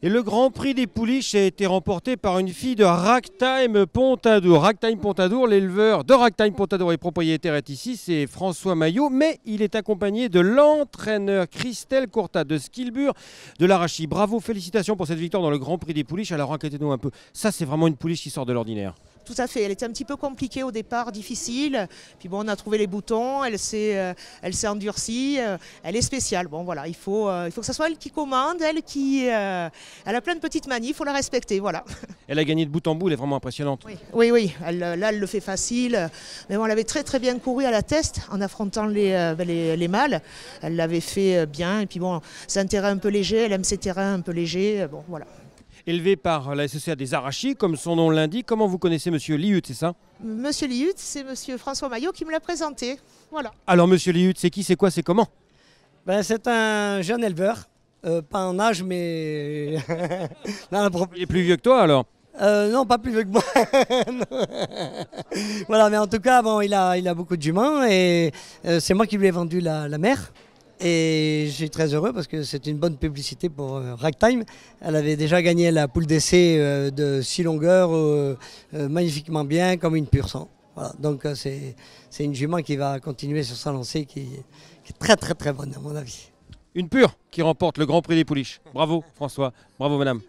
Et le Grand Prix des Pouliches a été remporté par une fille de Ragtime Pontadour. Ragtime Pontadour, l'éleveur de Ragtime Pontadour et propriétaire est ici, c'est François Maillot, mais il est accompagné de l'entraîneur Christelle Courta de Skilbur de l'Arachie. Bravo, félicitations pour cette victoire dans le Grand Prix des Pouliches. Alors enquêtez-nous un peu. Ça, c'est vraiment une pouliche qui sort de l'ordinaire. Tout à fait, elle était un petit peu compliquée au départ, difficile. Puis bon, on a trouvé les boutons, elle s'est, euh, elle s'est endurcie, euh, elle est spéciale. Bon voilà, il faut, euh, il faut que ce soit elle qui commande, elle qui... elle a plein de petites manies, il faut la respecter, voilà. Elle a gagné de bout en bout, elle est vraiment impressionnante. Oui, oui, là elle le fait facile. Mais bon, elle avait très très bien couru à la test en affrontant les, ben, les, les mâles. Elle l'avait fait bien. Et puis bon, c'est un terrain un peu léger, elle aime ses terrains un peu légers. Bon voilà élevé par la Société e des Arachis, comme son nom l'indique. Comment vous connaissez Monsieur Liut, c'est ça Monsieur Liut, c'est Monsieur François Maillot qui me l'a présenté. Voilà. Alors Monsieur Liut, c'est qui, c'est quoi, c'est comment ben, C'est un jeune éleveur, euh, pas en âge, mais... Il est plus vieux que toi alors euh, non, pas plus vieux que moi. voilà, mais en tout cas, bon, il a, il a beaucoup et euh, c'est moi qui lui ai vendu la mère. Et je suis très heureux parce que c'est une bonne publicité pour euh, Ragtime. Elle avait déjà gagné la poule d'essai euh, de 6 longueurs euh, magnifiquement bien, comme une pure sang. donc c'est une jument qui va continuer sur sa lancée, qui, qui, est très très très bonne à mon avis. Une pure qui remporte le Grand Prix des Pouliches. Bravo François, bravo Madame.